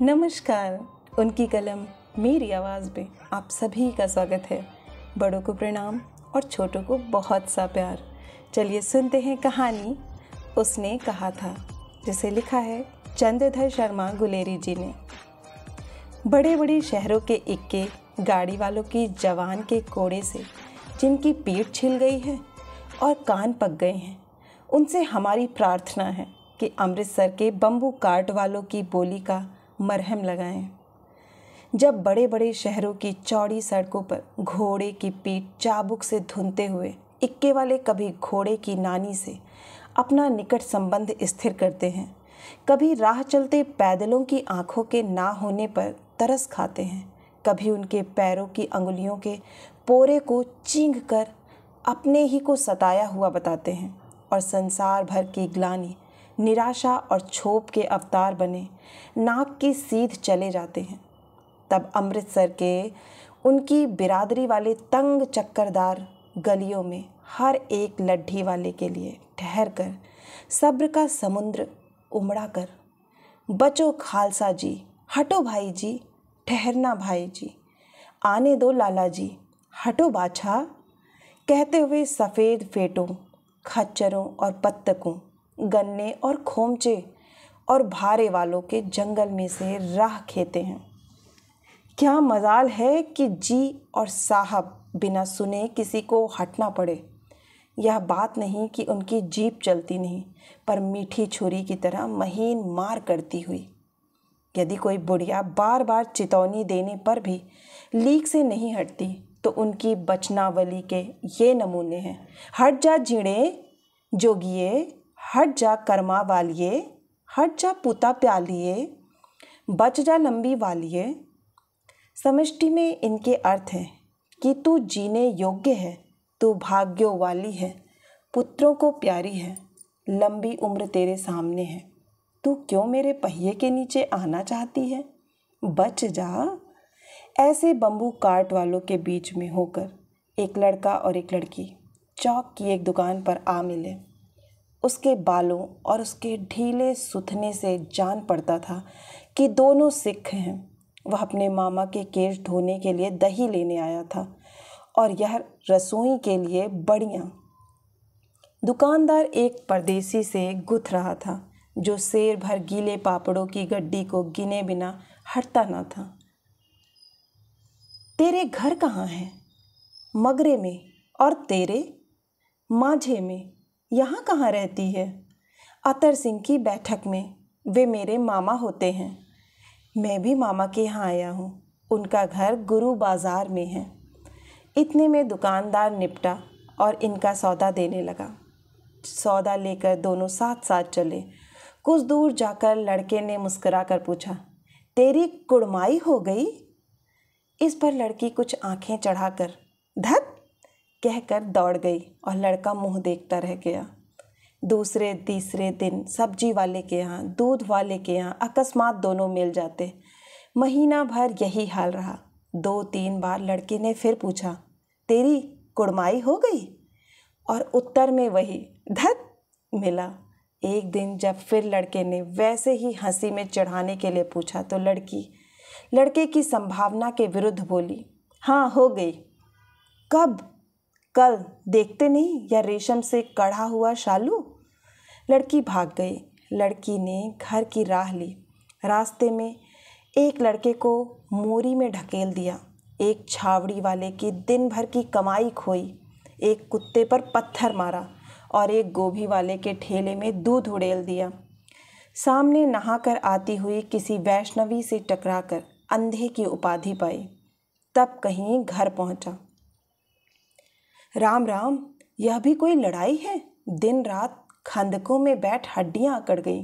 नमस्कार उनकी कलम मेरी आवाज़ में आप सभी का स्वागत है बड़ों को प्रणाम और छोटों को बहुत सा प्यार चलिए सुनते हैं कहानी उसने कहा था जिसे लिखा है चंद्रधर शर्मा गुलेरी जी ने बड़े बड़े शहरों के इक्के गाड़ी वालों की जवान के कोड़े से जिनकी पीठ छिल गई है और कान पक गए हैं उनसे हमारी प्रार्थना है कि अमृतसर के बम्बू कार्ट वालों की बोली का मरहम लगाएं जब बड़े बड़े शहरों की चौड़ी सड़कों पर घोड़े की पीठ चाबुक से धुनते हुए इक्के वाले कभी घोड़े की नानी से अपना निकट संबंध स्थिर करते हैं कभी राह चलते पैदलों की आंखों के ना होने पर तरस खाते हैं कभी उनके पैरों की अंगुलियों के पोरे को चींग कर अपने ही को सताया हुआ बताते हैं और संसार भर की ग्लानी निराशा और क्षोभ के अवतार बने नाक की सीध चले जाते हैं तब अमृतसर के उनकी बिरादरी वाले तंग चक्करदार गलियों में हर एक लड्ढी वाले के लिए ठहर कर सब्र का समुद्र उमड़ा कर बचो खालसा जी हटो भाई जी ठहरना भाई जी आने दो लाला जी हटो बाछा कहते हुए सफ़ेद फेटों खच्चरों और पत्तकों गन्ने और खोमचे और भारे वालों के जंगल में से राह खेते हैं क्या मजाल है कि जी और साहब बिना सुने किसी को हटना पड़े यह बात नहीं कि उनकी जीप चलती नहीं पर मीठी छुरी की तरह महीन मार करती हुई यदि कोई बुढ़िया बार बार चेतावनी देने पर भी लीक से नहीं हटती तो उनकी बचनावली के ये नमूने हैं हट जा जीड़े जोगिए हट जा कर्मा वालिए हट जा पुता प्यालिए बच जा लंबी वालिए समष्टि में इनके अर्थ हैं कि तू जीने योग्य है तू भाग्यो वाली है पुत्रों को प्यारी है लंबी उम्र तेरे सामने है तू क्यों मेरे पहिए के नीचे आना चाहती है बच जा ऐसे बम्बू काट वालों के बीच में होकर एक लड़का और एक लड़की चौक की एक दुकान पर आ मिले उसके बालों और उसके ढीले सुथने से जान पड़ता था कि दोनों सिख हैं वह अपने मामा के केश धोने के लिए दही लेने आया था और यह रसोई के लिए बढ़िया दुकानदार एक परदेसी से गुथ रहा था जो शेर भर गीले पापड़ों की गड्डी को गिने बिना हटता ना था तेरे घर कहाँ हैं मगरे में और तेरे माझे में यहाँ कहाँ रहती है अतर सिंह की बैठक में वे मेरे मामा होते हैं मैं भी मामा के यहाँ आया हूँ उनका घर गुरु बाज़ार में है इतने में दुकानदार निपटा और इनका सौदा देने लगा सौदा लेकर दोनों साथ साथ चले कुछ दूर जाकर लड़के ने मुस्करा कर पूछा तेरी कुड़माई हो गई इस पर लड़की कुछ आंखें चढ़ाकर धत कहकर दौड़ गई और लड़का मुंह देखता रह गया दूसरे तीसरे दिन सब्जी वाले के यहाँ दूध वाले के यहाँ अकस्मात दोनों मिल जाते महीना भर यही हाल रहा दो तीन बार लड़के ने फिर पूछा तेरी कुड़माई हो गई और उत्तर में वही धत मिला एक दिन जब फिर लड़के ने वैसे ही हंसी में चढ़ाने के लिए पूछा तो लड़की लड़के की संभावना के विरुद्ध बोली हाँ हो गई कब कल देखते नहीं यह रेशम से कढ़ा हुआ शालू लड़की भाग गई लड़की ने घर की राह ली रास्ते में एक लड़के को मोरी में ढकेल दिया एक छावड़ी वाले की दिन भर की कमाई खोई एक कुत्ते पर पत्थर मारा और एक गोभी वाले के ठेले में दूध उड़ेल दिया सामने नहाकर आती हुई किसी वैष्णवी से टकराकर अंधे की उपाधि पाई तब कहीं घर पहुंचा राम राम यह भी कोई लड़ाई है दिन रात खंदकों में बैठ हड्डियां अकड़ गई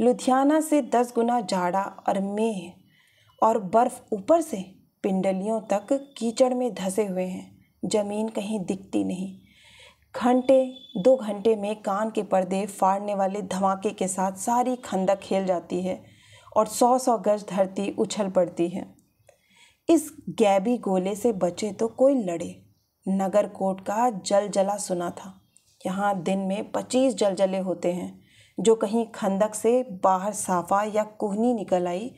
लुधियाना से दस गुना जाड़ा और मेह और बर्फ ऊपर से पिंडलियों तक कीचड़ में धसे हुए हैं जमीन कहीं दिखती नहीं घंटे दो घंटे में कान के पर्दे फाड़ने वाले धमाके के साथ सारी खंदक खेल जाती है और सौ सौ गज धरती उछल पड़ती है इस गैबी गोले से बचे तो कोई लड़े नगर कोट का जल जला सुना था यहाँ दिन में पच्चीस जलजले होते हैं जो कहीं खंदक से बाहर साफा या कोहनी निकल आई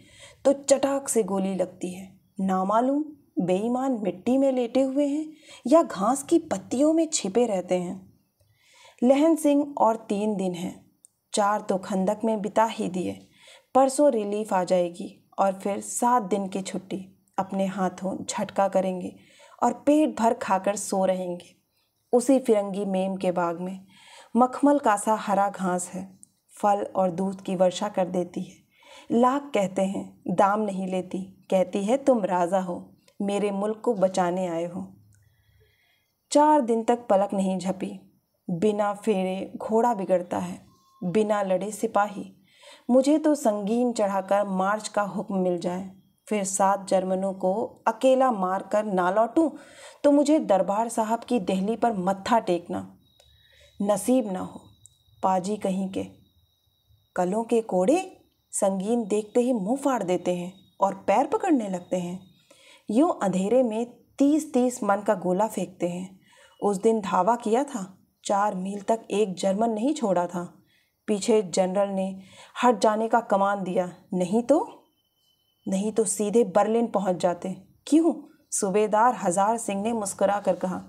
तो चटाक से गोली लगती है ना मालूम बेईमान मिट्टी में लेटे हुए हैं या घास की पत्तियों में छिपे रहते हैं लहन सिंह और तीन दिन हैं चार तो खंदक में बिता ही दिए परसों रिलीफ आ जाएगी और फिर सात दिन की छुट्टी अपने हाथों झटका करेंगे और पेट भर खाकर सो रहेंगे उसी फिरंगी मेम के बाग में मखमल का सा हरा घास है फल और दूध की वर्षा कर देती है लाख कहते हैं दाम नहीं लेती कहती है तुम राजा हो मेरे मुल्क को बचाने आए हो चार दिन तक पलक नहीं झपी बिना फेरे घोड़ा बिगड़ता है बिना लड़े सिपाही मुझे तो संगीन चढ़ाकर मार्च का हुक्म मिल जाए फिर सात जर्मनों को अकेला मार कर ना लौटूँ तो मुझे दरबार साहब की दहली पर मत्था टेकना नसीब ना हो पाजी कहीं के कलों के कोड़े संगीन देखते ही मुंह फाड़ देते हैं और पैर पकड़ने लगते हैं यूँ अंधेरे में तीस तीस मन का गोला फेंकते हैं उस दिन धावा किया था चार मील तक एक जर्मन नहीं छोड़ा था पीछे जनरल ने हट जाने का कमान दिया नहीं तो नहीं तो सीधे बर्लिन पहुंच जाते क्यों सूबेदार हजार सिंह ने मुस्कुरा कर कहा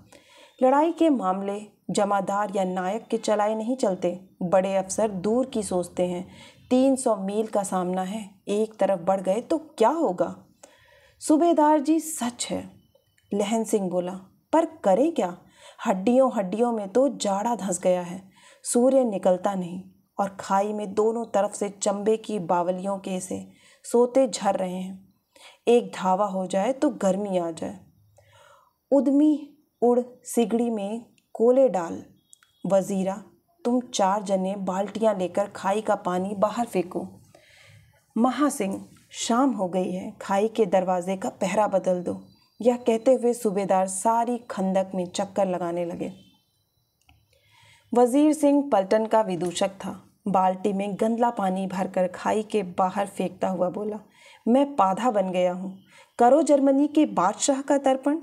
लड़ाई के मामले जमादार या नायक के चलाए नहीं चलते बड़े अफसर दूर की सोचते हैं तीन सौ मील का सामना है एक तरफ बढ़ गए तो क्या होगा सूबेदार जी सच है लहन सिंह बोला पर करें क्या हड्डियों हड्डियों में तो जाड़ा धंस गया है सूर्य निकलता नहीं और खाई में दोनों तरफ से चंबे की बावलियों के से सोते झर रहे हैं एक धावा हो जाए तो गर्मी आ जाए उदमी उड़ सिगड़ी में कोले डाल वज़ीरा तुम चार जने बाल्टियाँ लेकर खाई का पानी बाहर फेंको महासिंह शाम हो गई है खाई के दरवाजे का पहरा बदल दो यह कहते हुए सूबेदार सारी खंदक में चक्कर लगाने लगे वजीर सिंह पलटन का विदूषक था बाल्टी में गंदला पानी भरकर खाई के बाहर फेंकता हुआ बोला मैं पाधा बन गया हूँ करो जर्मनी के बादशाह का तर्पण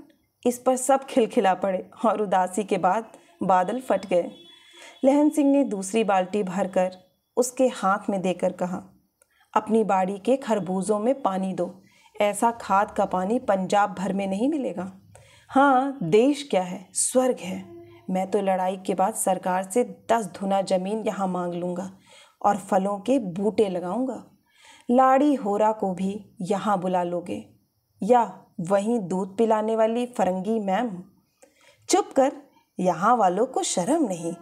इस पर सब खिलखिला पड़े और उदासी के बाद बादल फट गए लहन सिंह ने दूसरी बाल्टी भरकर उसके हाथ में देकर कहा अपनी बाड़ी के खरबूजों में पानी दो ऐसा खाद का पानी पंजाब भर में नहीं मिलेगा हाँ देश क्या है स्वर्ग है मैं तो लड़ाई के बाद सरकार से दस धुना जमीन यहाँ मांग लूँगा और फलों के बूटे लगाऊंगा लाड़ी होरा को भी यहाँ बुला लोगे या वहीं दूध पिलाने वाली फरंगी मैम चुप कर यहाँ वालों को शर्म नहीं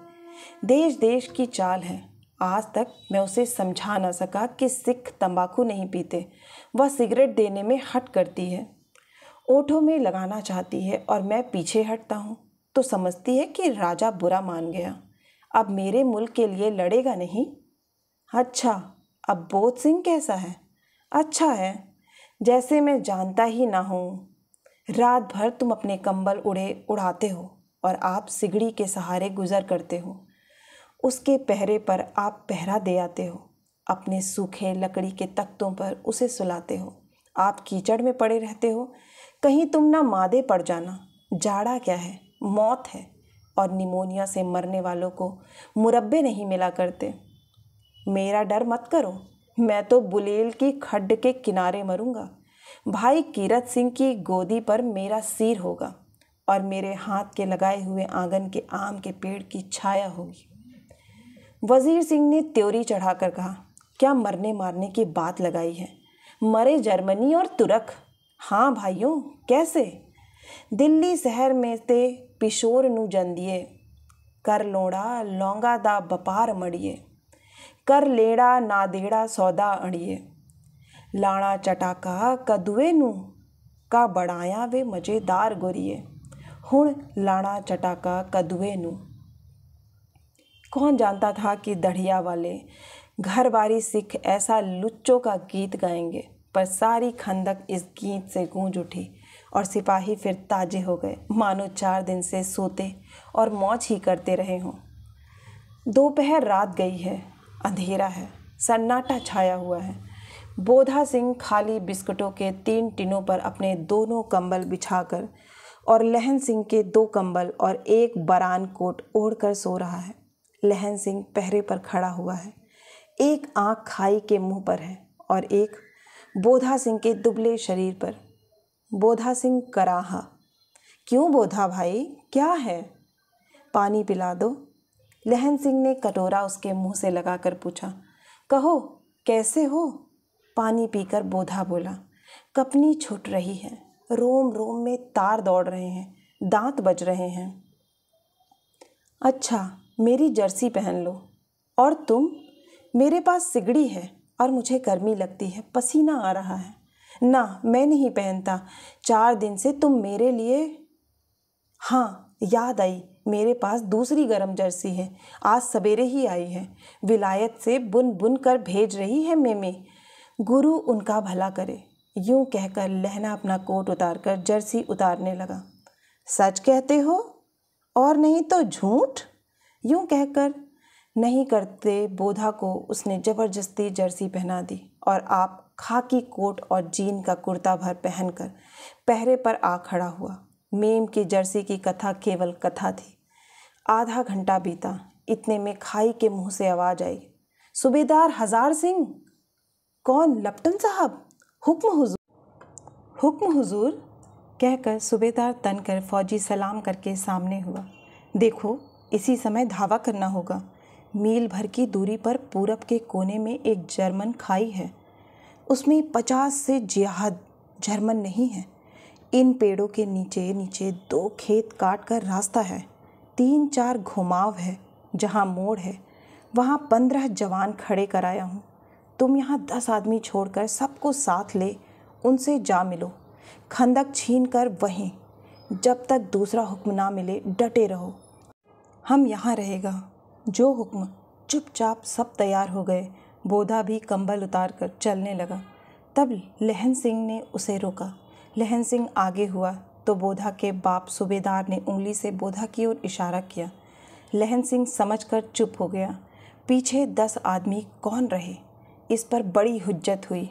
देश देश की चाल है आज तक मैं उसे समझा ना सका कि सिख तंबाकू नहीं पीते वह सिगरेट देने में हट करती है ओठों में लगाना चाहती है और मैं पीछे हटता हूँ तो समझती है कि राजा बुरा मान गया अब मेरे मुल्क के लिए लड़ेगा नहीं अच्छा अब बोध सिंह कैसा है अच्छा है जैसे मैं जानता ही ना हूँ रात भर तुम अपने कंबल उड़े उड़ाते हो और आप सिगड़ी के सहारे गुजर करते हो उसके पहरे पर आप पहरा दे आते हो अपने सूखे लकड़ी के तख्तों पर उसे सुलाते हो आप कीचड़ में पड़े रहते हो कहीं तुम ना मादे पड़ जाना जाड़ा क्या है मौत है और निमोनिया से मरने वालों को मुरब्बे नहीं मिला करते मेरा डर मत करो मैं तो बुलेल की खड्ड के किनारे मरूंगा भाई कीरत सिंह की गोदी पर मेरा सिर होगा और मेरे हाथ के लगाए हुए आंगन के आम के पेड़ की छाया होगी वजीर सिंह ने त्योरी चढ़ाकर कहा क्या मरने मारने की बात लगाई है मरे जर्मनी और तुरक हाँ भाइयों कैसे दिल्ली शहर में से ਪਿਸ਼ੋਰ ਨੂੰ ਜਾਂਦੀਏ ਕਰ ਲੋੜਾ ਲੌਂਗਾ ਦਾ ਵਪਾਰ ਮੜੀਏ ਕਰ ਲੈੜਾ ਨਾ ਦੇੜਾ ਸੌਦਾ ਅੜੀਏ ਲਾਣਾ ਚਟਾਕਾ ਕਦੂਏ ਨੂੰ ਕਾ ਬੜਾਇਆ ਵੇ ਮਜ਼ੇਦਾਰ ਗੋਰੀਏ ਹੁਣ ਲਾਣਾ ਚਟਾਕਾ ਕਦੂਏ ਨੂੰ ਕੌਣ ਜਾਣਦਾ ਥਾ ਕਿ दढ़िया ਵਾਲੇ ਘਰਵਾਰੀ ਸਿੱਖ ਐਸਾ ਲੁੱਚੋ ਕਾ ਗੀਤ ਗਾਏਗੇ ਪਰ ਸਾਰੀ ਖੰਦਕ ਇਸ ਗੀਤ ਸੇ ਗੂੰਜ ਉਠੀ और सिपाही फिर ताजे हो गए मानो चार दिन से सोते और मौज ही करते रहे हों दोपहर रात गई है अंधेरा है सन्नाटा छाया हुआ है बोधा सिंह खाली बिस्कुटों के तीन टिनों पर अपने दोनों कंबल बिछाकर और लहन सिंह के दो कंबल और एक बरान कोट ओढ़कर सो रहा है लहन सिंह पहरे पर खड़ा हुआ है एक आँख खाई के मुंह पर है और एक बोधा सिंह के दुबले शरीर पर बोधा सिंह कराहा क्यों बोधा भाई क्या है पानी पिला दो लहन सिंह ने कटोरा उसके मुंह से लगाकर पूछा कहो कैसे हो पानी पीकर बोधा बोला कपनी छुट रही है रोम रोम में तार दौड़ रहे हैं दांत बज रहे हैं अच्छा मेरी जर्सी पहन लो और तुम मेरे पास सिगड़ी है और मुझे गर्मी लगती है पसीना आ रहा है ना मैं नहीं पहनता चार दिन से तुम मेरे लिए हाँ याद आई मेरे पास दूसरी गरम जर्सी है आज सवेरे ही आई है विलायत से बुन बुन कर भेज रही है मेमे गुरु उनका भला करे यूं कहकर लहना अपना कोट उतारकर जर्सी उतारने लगा सच कहते हो और नहीं तो झूठ यूं कहकर नहीं करते बोधा को उसने ज़बरदस्ती जर्सी पहना दी और आप खाकी कोट और जीन का कुर्ता भर पहनकर पहरे पर आ खड़ा हुआ मेम की जर्सी की कथा केवल कथा थी आधा घंटा बीता इतने में खाई के मुंह से आवाज़ आई सुबेदार हजार सिंह कौन लप्टन साहब हुक्म हुजूर हुक्म हुजूर कहकर सुबेदार तनकर फौजी सलाम करके सामने हुआ देखो इसी समय धावा करना होगा मील भर की दूरी पर पूरब के कोने में एक जर्मन खाई है उसमें पचास से जिहाद जर्मन नहीं है इन पेड़ों के नीचे नीचे दो खेत काट कर रास्ता है तीन चार घुमाव है जहाँ मोड़ है वहाँ पंद्रह जवान खड़े कराया हूँ तुम यहाँ दस आदमी छोड़कर सबको साथ ले उनसे जा मिलो खंदक छीन कर वहीं जब तक दूसरा हुक्म ना मिले डटे रहो हम यहाँ रहेगा जो हुक्म चुपचाप सब तैयार हो गए बोधा भी कंबल उतार कर चलने लगा तब लहन सिंह ने उसे रोका लहन सिंह आगे हुआ तो बोधा के बाप सूबेदार ने उंगली से बोधा की ओर इशारा किया लहन सिंह कर चुप हो गया पीछे दस आदमी कौन रहे इस पर बड़ी हुज्जत हुई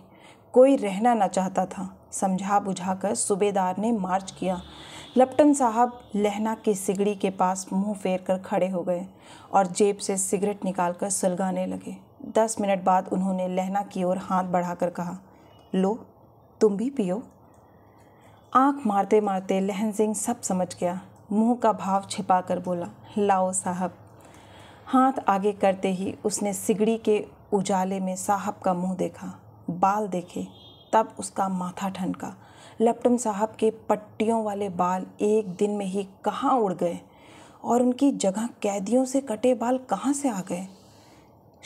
कोई रहना न चाहता था समझा बुझाकर सूबेदार ने मार्च किया लप्टन साहब लहना की सिगड़ी के पास मुंह फेर कर खड़े हो गए और जेब से सिगरेट निकालकर सुलगाने लगे दस मिनट बाद उन्होंने लहना की ओर हाथ बढ़ाकर कहा लो तुम भी पियो आंख मारते मारते लहन सिंह सब समझ गया मुंह का भाव छिपा कर बोला लाओ साहब हाथ आगे करते ही उसने सिगड़ी के उजाले में साहब का मुंह देखा बाल देखे तब उसका माथा ठनका लपटम साहब के पट्टियों वाले बाल एक दिन में ही कहाँ उड़ गए और उनकी जगह कैदियों से कटे बाल कहाँ से आ गए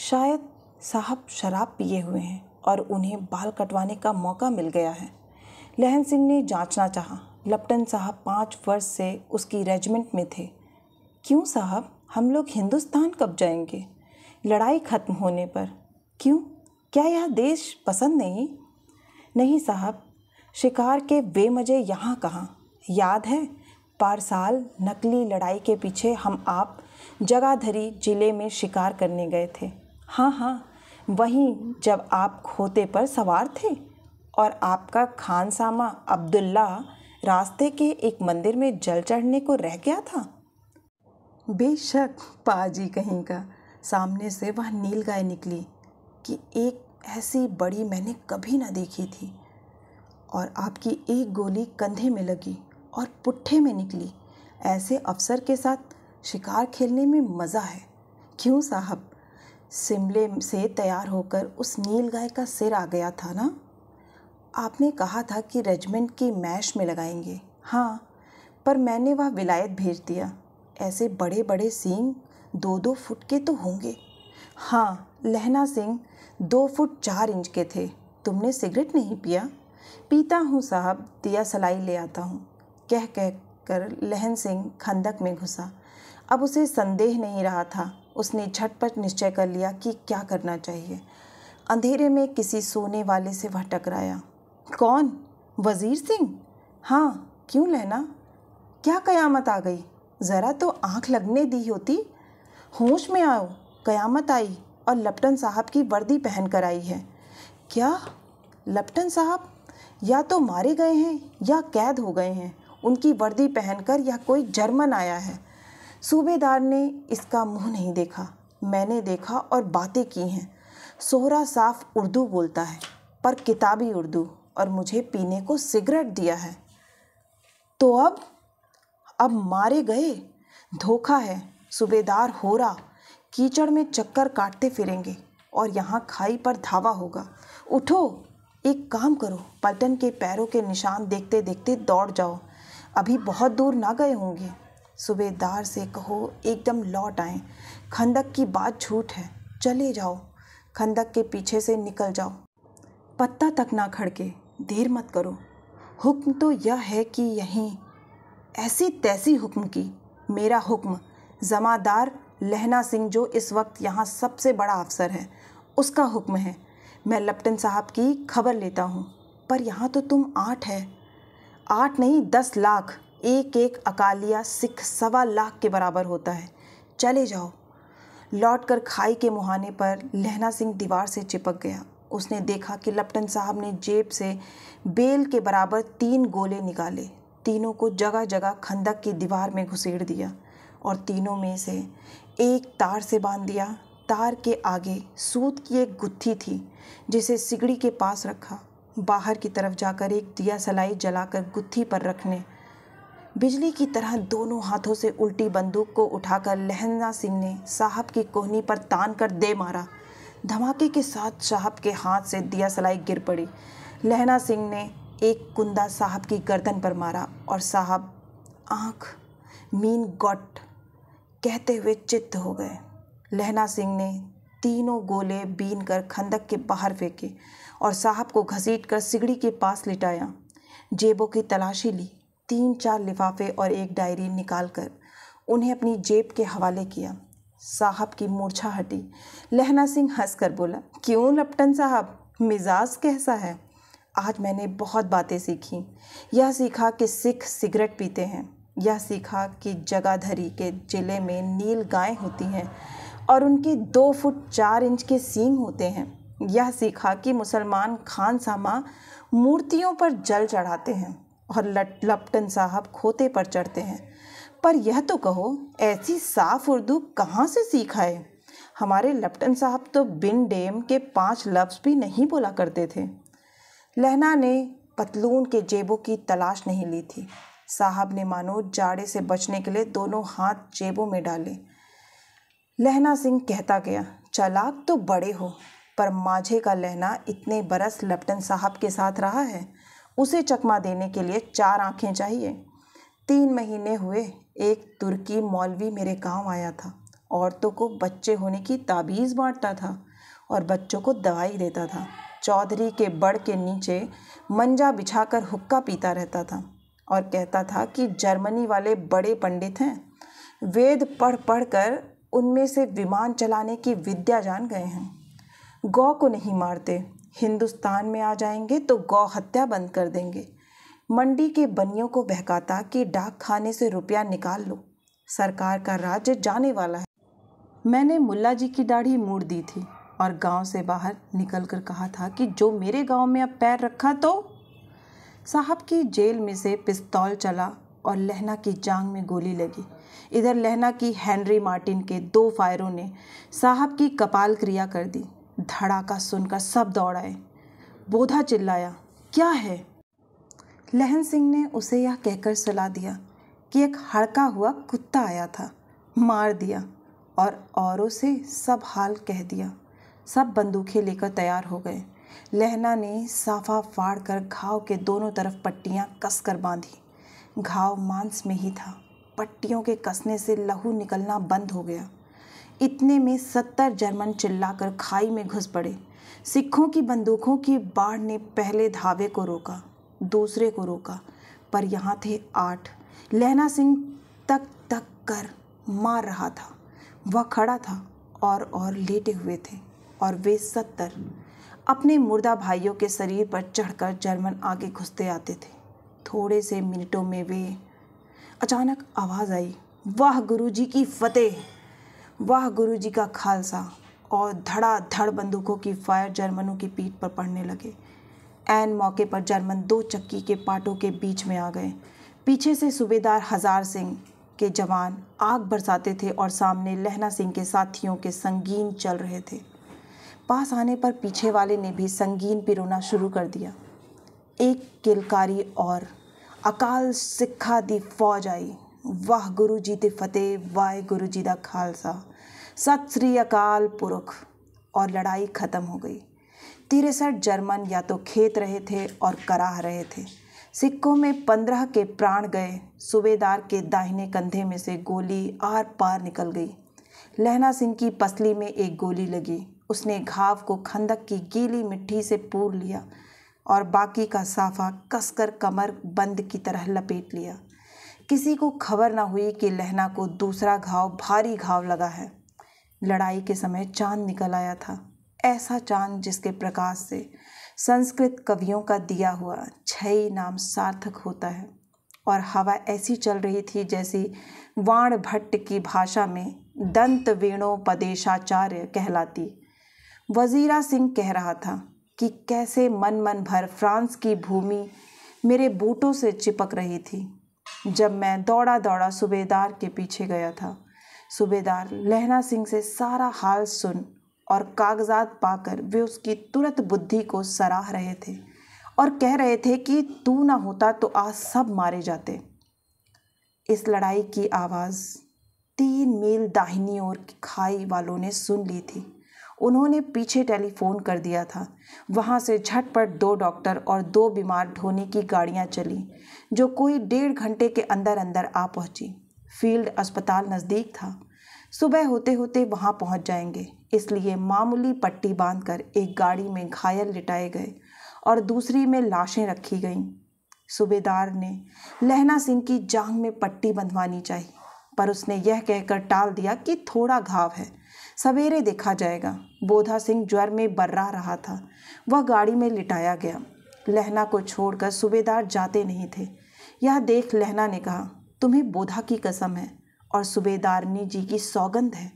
शायद साहब शराब पिए हुए हैं और उन्हें बाल कटवाने का मौका मिल गया है लहन सिंह ने जांचना चाहा लप्टन साहब पाँच वर्ष से उसकी रेजिमेंट में थे क्यों साहब हम लोग हिंदुस्तान कब जाएंगे लड़ाई ख़त्म होने पर क्यों क्या यह देश पसंद नहीं नहीं साहब शिकार के वे मज़े यहाँ कहाँ याद है पार साल नकली लड़ाई के पीछे हम आप जगाधरी ज़िले में शिकार करने गए थे हाँ हाँ वहीं जब आप खोते पर सवार थे और आपका खानसामा अब्दुल्ला रास्ते के एक मंदिर में जल चढ़ने को रह गया था बेशक पाजी कहीं का सामने से वह नील गाय निकली कि एक ऐसी बड़ी मैंने कभी ना देखी थी और आपकी एक गोली कंधे में लगी और पुट्ठे में निकली ऐसे अफसर के साथ शिकार खेलने में मज़ा है क्यों साहब सिमले से तैयार होकर उस नील गाय का सिर आ गया था ना आपने कहा था कि रेजमेंट की मैश में लगाएंगे हाँ पर मैंने वह विलायत भेज दिया ऐसे बड़े बड़े सींग दो दो फुट के तो होंगे हाँ लहना सिंह दो फुट चार इंच के थे तुमने सिगरेट नहीं पिया पीता हूँ साहब दिया सलाई ले आता हूँ कह कह कर लहन सिंह खंदक में घुसा अब उसे संदेह नहीं रहा था उसने झटपट निश्चय कर लिया कि क्या करना चाहिए अंधेरे में किसी सोने वाले से वह टकराया कौन वज़ीर सिंह हाँ क्यों लेना क्या कयामत आ गई ज़रा तो आंख लगने दी होती होश में आओ कयामत आई और लप्टन साहब की वर्दी पहन कर आई है क्या लप्टन साहब या तो मारे गए हैं या कैद हो गए हैं उनकी वर्दी पहनकर या कोई जर्मन आया है सूबेदार ने इसका मुंह नहीं देखा मैंने देखा और बातें की हैं सोहरा साफ उर्दू बोलता है पर किताबी उर्दू और मुझे पीने को सिगरेट दिया है तो अब अब मारे गए धोखा है सूबेदार हो रहा कीचड़ में चक्कर काटते फिरेंगे और यहाँ खाई पर धावा होगा उठो एक काम करो पलटन के पैरों के निशान देखते देखते दौड़ जाओ अभी बहुत दूर ना गए होंगे सुबेदार से कहो एकदम लौट आए खंदक की बात झूठ है चले जाओ खंदक के पीछे से निकल जाओ पत्ता तक ना खड़के देर मत करो हुक्म तो यह है कि यहीं ऐसी तैसी हुक्म की मेरा हुक्म जमादार लहना सिंह जो इस वक्त यहाँ सबसे बड़ा अफसर है उसका हुक्म है मैं लप्टन साहब की खबर लेता हूँ पर यहाँ तो तुम आठ है आठ नहीं दस लाख एक एक अकालिया सिख सवा लाख के बराबर होता है चले जाओ लौट कर खाई के मुहाने पर लहना सिंह दीवार से चिपक गया उसने देखा कि लप्टन साहब ने जेब से बेल के बराबर तीन गोले निकाले तीनों को जगह जगह खंदक की दीवार में घुसेड़ दिया और तीनों में से एक तार से बांध दिया तार के आगे सूत की एक गुत्थी थी जिसे सिगड़ी के पास रखा बाहर की तरफ जाकर एक दिया सलाई जलाकर गुत्थी पर रखने बिजली की तरह दोनों हाथों से उल्टी बंदूक को उठाकर लहंगा सिंह ने साहब की कोहनी पर तान कर दे मारा धमाके के साथ साहब के हाथ से दिया सलाई गिर पड़ी लहना सिंह ने एक कुंदा साहब की गर्दन पर मारा और साहब आँख मीन गॉट कहते हुए चित्त हो गए लहना सिंह ने तीनों गोले बीन कर खंदक के बाहर फेंके और साहब को घसीट कर सिगड़ी के पास लिटाया जेबों की तलाशी ली तीन चार लिफाफे और एक डायरी निकाल कर उन्हें अपनी जेब के हवाले किया साहब की मूर्छा हटी लहना सिंह हंस कर बोला क्यों लपटन साहब मिजाज कैसा है आज मैंने बहुत बातें सीखी यह सीखा कि सिख सिगरेट पीते हैं यह सीखा कि जगाधरी के ज़िले में नील गायें होती हैं और उनके दो फुट चार इंच के सींग होते हैं यह सीखा कि मुसलमान खान सामा मूर्तियों पर जल चढ़ाते हैं और लट लपटन साहब खोते पर चढ़ते हैं पर यह तो कहो ऐसी साफ उर्दू कहाँ से सीखा है हमारे लपटन साहब तो बिन डेम के पांच लफ्ज़ भी नहीं बोला करते थे लहना ने पतलून के जेबों की तलाश नहीं ली थी साहब ने मानो जाड़े से बचने के लिए दोनों हाथ जेबों में डाले लहना सिंह कहता गया चलाक तो बड़े हो पर माझे का लहना इतने बरस लपटन साहब के साथ रहा है उसे चकमा देने के लिए चार आँखें चाहिए तीन महीने हुए एक तुर्की मौलवी मेरे गांव आया था औरतों को बच्चे होने की ताबीज़ बांटता था और बच्चों को दवाई देता था चौधरी के बड़ के नीचे मंजा बिछाकर हुक्का पीता रहता था और कहता था कि जर्मनी वाले बड़े पंडित हैं वेद पढ़ पढ़ कर उनमें से विमान चलाने की विद्या जान गए हैं गौ को नहीं मारते हिंदुस्तान में आ जाएंगे तो गौ हत्या बंद कर देंगे मंडी के बनियों को बहकाता कि डाक खाने से रुपया निकाल लो सरकार का राज्य जाने वाला है मैंने मुल्ला जी की दाढ़ी मूड़ दी थी और गांव से बाहर निकल कर कहा था कि जो मेरे गांव में अब पैर रखा तो साहब की जेल में से पिस्तौल चला और लहना की जांग में गोली लगी इधर लहना की हेनरी मार्टिन के दो फायरों ने साहब की कपाल क्रिया कर दी धड़ाका सुनकर सब दौड़ आए बोधा चिल्लाया क्या है लहन सिंह ने उसे यह कहकर सलाह दिया कि एक हड़का हुआ कुत्ता आया था मार दिया और औरों से सब हाल कह दिया सब बंदूकें लेकर तैयार हो गए लहना ने साफा फाड़ कर घाव के दोनों तरफ पट्टियाँ कस कर बांधी घाव मांस में ही था पट्टियों के कसने से लहू निकलना बंद हो गया इतने में सत्तर जर्मन चिल्लाकर खाई में घुस पड़े सिखों की बंदूकों की बाढ़ ने पहले धावे को रोका दूसरे को रोका पर यहाँ थे आठ लहना सिंह तक तक कर मार रहा था वह खड़ा था और और लेटे हुए थे और वे सत्तर अपने मुर्दा भाइयों के शरीर पर चढ़कर जर्मन आगे घुसते आते थे थोड़े से मिनटों में वे अचानक आवाज़ आई वाह गुरुजी की फतेह वाह गुरु जी का खालसा और धड़ाधड़ बंदूकों की फायर जर्मनों की पीठ पर पड़ने लगे एन मौके पर जर्मन दो चक्की के पाटों के बीच में आ गए पीछे से सूबेदार हजार सिंह के जवान आग बरसाते थे और सामने लहना सिंह के साथियों के संगीन चल रहे थे पास आने पर पीछे वाले ने भी संगीन पिरोना शुरू कर दिया एक किलकारी और अकाल सिक्खा दी फौज आई ਵਾਹ जी ਜੀ फतेह ਫਤਿਹ ਵਾਹਿਗੁਰੂ ਜੀ ਦਾ ਖਾਲਸਾ ਸਤਿ ਸ੍ਰੀ ਅਕਾਲ ਪੁਰਖ और लड़ाई ख़त्म हो गई तिरसठ जर्मन या तो खेत रहे थे और कराह रहे थे सिक्कों में पंद्रह के प्राण गए सूबेदार के दाहिने कंधे में से गोली आर पार निकल गई लहना सिंह की पसली में एक गोली लगी उसने घाव को खंदक की गीली मिट्टी से पूर लिया और बाकी का साफा कसकर कमर बंद की तरह लपेट लिया किसी को खबर ना हुई कि लहना को दूसरा घाव भारी घाव लगा है लड़ाई के समय चांद निकल आया था ऐसा चांद जिसके प्रकाश से संस्कृत कवियों का दिया हुआ छई नाम सार्थक होता है और हवा ऐसी चल रही थी जैसी वाण भट्ट की भाषा में दंत वेणोपदेशाचार्य कहलाती वजीरा सिंह कह रहा था कि कैसे मन मन भर फ्रांस की भूमि मेरे बूटों से चिपक रही थी जब मैं दौड़ा दौड़ा सूबेदार के पीछे गया था सूबेदार लहना सिंह से सारा हाल सुन और कागजात पाकर वे उसकी तुरंत बुद्धि को सराह रहे थे और कह रहे थे कि तू ना होता तो आज सब मारे जाते इस लड़ाई की आवाज़ तीन मील दाहिनी ओर खाई वालों ने सुन ली थी उन्होंने पीछे टेलीफोन कर दिया था वहाँ से झटपट दो डॉक्टर और दो बीमार ढोने की गाड़ियाँ चली जो कोई डेढ़ घंटे के अंदर अंदर आ पहुँची फील्ड अस्पताल नज़दीक था सुबह होते होते वहाँ पहुँच जाएंगे इसलिए मामूली पट्टी बांधकर एक गाड़ी में घायल लिटाए गए और दूसरी में लाशें रखी गईं सूबेदार ने लहना सिंह की जांग में पट्टी बंधवानी चाहिए पर उसने यह कहकर टाल दिया कि थोड़ा घाव है सवेरे देखा जाएगा बोधा सिंह ज्वर में बर्रा रहा था वह गाड़ी में लिटाया गया लहना को छोड़कर सूबेदार जाते नहीं थे यह देख लहना ने कहा तुम्हें बोधा की कसम है और सूबेदारनी जी की सौगंध है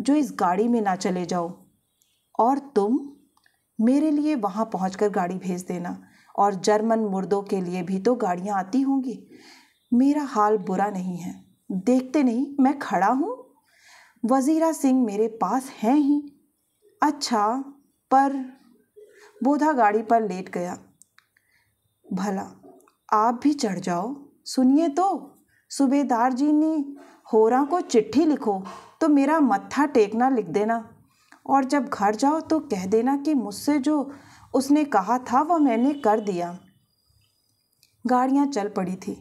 जो इस गाड़ी में ना चले जाओ और तुम मेरे लिए वहाँ पहुँच गाड़ी भेज देना और जर्मन मुर्दों के लिए भी तो गाड़ियाँ आती होंगी मेरा हाल बुरा नहीं है देखते नहीं मैं खड़ा हूँ वज़ीरा सिंह मेरे पास हैं ही अच्छा पर बोधा गाड़ी पर लेट गया भला आप भी चढ़ जाओ सुनिए तो सूबेदार जी ने होरा को चिट्ठी लिखो तो मेरा मत्था टेकना लिख देना और जब घर जाओ तो कह देना कि मुझसे जो उसने कहा था वह मैंने कर दिया गाड़ियाँ चल पड़ी थी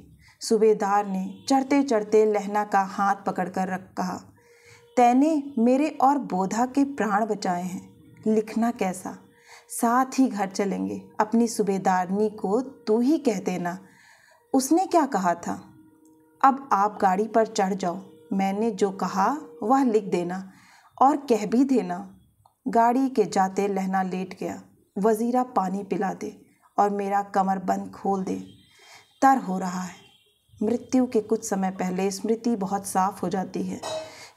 सूबेदार ने चढ़ते चढ़ते लहना का हाथ पकड़कर रख कहा तैने मेरे और बोधा के प्राण बचाए हैं लिखना कैसा साथ ही घर चलेंगे अपनी सूबेदारनी को तू ही कह देना उसने क्या कहा था अब आप गाड़ी पर चढ़ जाओ मैंने जो कहा वह लिख देना और कह भी देना गाड़ी के जाते लहना लेट गया वज़ीरा पानी पिला दे और मेरा कमर बंद खोल दे तर हो रहा है मृत्यु के कुछ समय पहले स्मृति बहुत साफ हो जाती है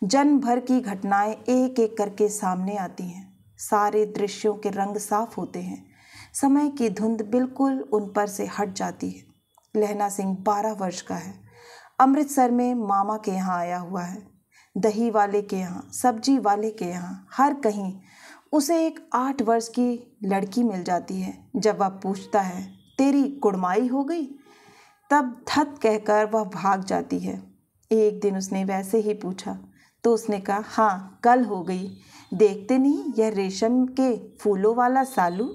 जन भर की घटनाएं एक एक करके सामने आती हैं सारे दृश्यों के रंग साफ होते हैं समय की धुंध बिल्कुल उन पर से हट जाती है लहना सिंह बारह वर्ष का है अमृतसर में मामा के यहाँ आया हुआ है दही वाले के यहाँ सब्जी वाले के यहाँ हर कहीं उसे एक आठ वर्ष की लड़की मिल जाती है जब वह पूछता है तेरी कुड़माई हो गई तब थत कहकर वह भाग जाती है एक दिन उसने वैसे ही पूछा तो उसने कहा हाँ कल हो गई देखते नहीं यह रेशम के फूलों वाला सालू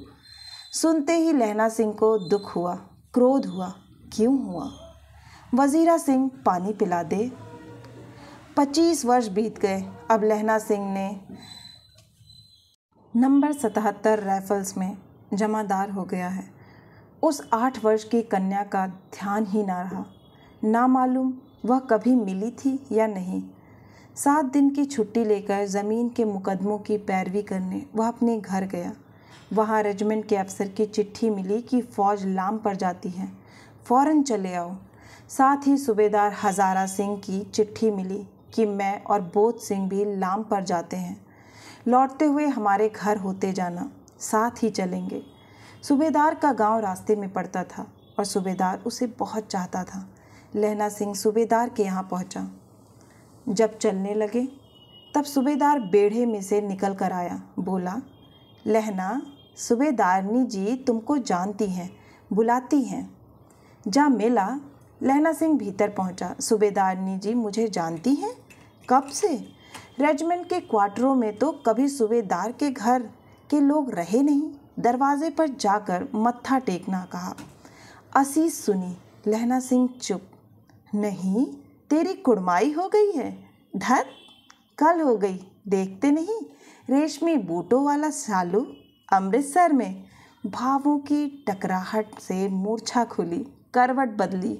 सुनते ही लहना सिंह को दुख हुआ क्रोध हुआ क्यों हुआ वजीरा सिंह पानी पिला दे पच्चीस वर्ष बीत गए अब लहना सिंह ने नंबर सतहत्तर राइफल्स में जमादार हो गया है उस आठ वर्ष की कन्या का ध्यान ही ना रहा ना मालूम वह कभी मिली थी या नहीं सात दिन की छुट्टी लेकर ज़मीन के मुकदमों की पैरवी करने वह अपने घर गया वहाँ रेजिमेंट के अफसर की चिट्ठी मिली कि फ़ौज लाम पर जाती है फ़ौरन चले आओ साथ ही सूबेदार हज़ारा सिंह की चिट्ठी मिली कि मैं और बोध सिंह भी लाम पर जाते हैं लौटते हुए हमारे घर होते जाना साथ ही चलेंगे सूबेदार का गांव रास्ते में पड़ता था और सूबेदार उसे बहुत चाहता था लहना सिंह सूबेदार के यहाँ पहुँचा जब चलने लगे तब सूबेदार बेढ़े में से निकल कर आया बोला लहना सूबेदारनी जी तुमको जानती हैं बुलाती हैं जा मेला लहना सिंह भीतर पहुंचा सूबेदारनी जी मुझे जानती हैं कब से रेजिमेंट के क्वार्टरों में तो कभी सूबेदार के घर के लोग रहे नहीं दरवाजे पर जाकर मत्था टेकना कहा असीस सुनी लहना सिंह चुप नहीं तेरी कुड़माई हो गई है धर कल हो गई देखते नहीं रेशमी बूटों वाला सालू अमृतसर में भावों की टकराहट से मूर्छा खुली करवट बदली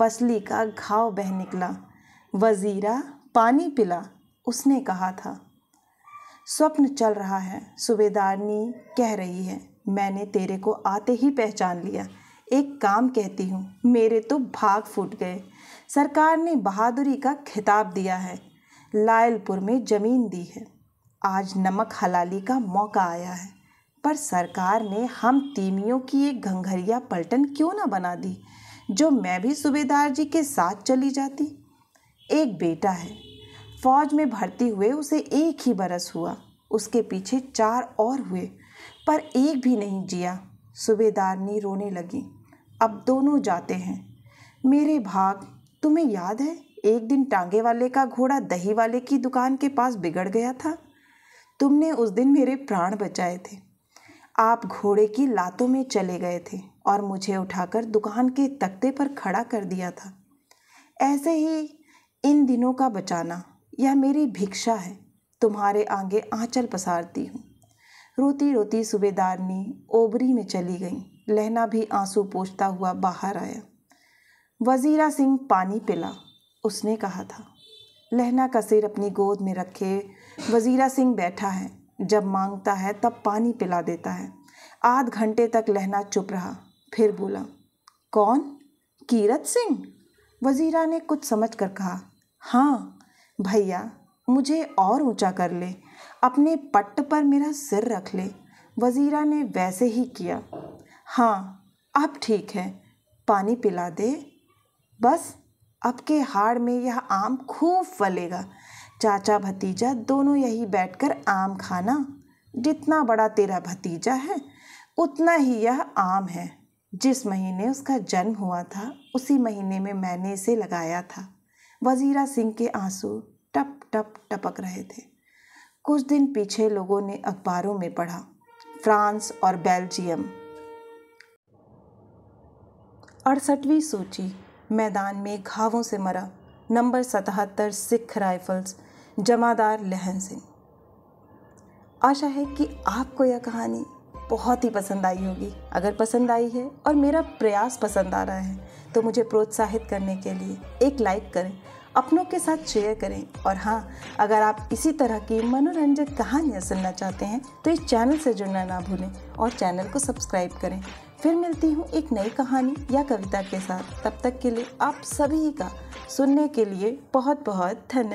पसली का घाव बह निकला वजीरा पानी पिला उसने कहा था स्वप्न चल रहा है सुबेदारनी कह रही है मैंने तेरे को आते ही पहचान लिया एक काम कहती हूँ मेरे तो भाग फूट गए सरकार ने बहादुरी का खिताब दिया है लायलपुर में ज़मीन दी है आज नमक हलाली का मौका आया है पर सरकार ने हम तीमियों की एक घंघरिया पलटन क्यों ना बना दी जो मैं भी सूबेदार जी के साथ चली जाती एक बेटा है फौज में भर्ती हुए उसे एक ही बरस हुआ उसके पीछे चार और हुए पर एक भी नहीं जिया सूबेदारनी रोने लगी अब दोनों जाते हैं मेरे भाग तुम्हें याद है एक दिन टांगे वाले का घोड़ा दही वाले की दुकान के पास बिगड़ गया था तुमने उस दिन मेरे प्राण बचाए थे आप घोड़े की लातों में चले गए थे और मुझे उठाकर दुकान के तख्ते पर खड़ा कर दिया था ऐसे ही इन दिनों का बचाना यह मेरी भिक्षा है तुम्हारे आगे आंचल पसारती हूँ रोती रोती सूबेदारनी ओबरी में चली गई लहना भी आंसू पोछता हुआ बाहर आया वजीरा सिंह पानी पिला उसने कहा था लहना का सिर अपनी गोद में रखे वजीरा सिंह बैठा है जब मांगता है तब पानी पिला देता है आध घंटे तक लहना चुप रहा फिर बोला कौन कीरत सिंह वजीरा ने कुछ समझ कर कहा हाँ भैया मुझे और ऊंचा कर ले अपने पट्ट पर मेरा सिर रख ले वजीरा ने वैसे ही किया हाँ अब ठीक है पानी पिला दे बस अब के हाड़ में यह आम खूब फलेगा चाचा भतीजा दोनों यही बैठकर आम खाना जितना बड़ा तेरा भतीजा है उतना ही यह आम है जिस महीने उसका जन्म हुआ था उसी महीने में मैंने इसे लगाया था वजीरा सिंह के आंसू टप टप टपक रहे थे कुछ दिन पीछे लोगों ने अखबारों में पढ़ा फ्रांस और बेल्जियम अड़सठवीं सूची मैदान में घावों से मरा नंबर सतहत्तर सिख राइफल्स जमादार लहन सिंह आशा है कि आपको यह कहानी बहुत ही पसंद आई होगी अगर पसंद आई है और मेरा प्रयास पसंद आ रहा है तो मुझे प्रोत्साहित करने के लिए एक लाइक करें अपनों के साथ शेयर करें और हाँ अगर आप इसी तरह की मनोरंजक कहानियाँ सुनना चाहते हैं तो इस चैनल से जुड़ना ना भूलें और चैनल को सब्सक्राइब करें फिर मिलती हूँ एक नई कहानी या कविता के साथ तब तक के लिए आप सभी का सुनने के लिए बहुत बहुत धन्यवाद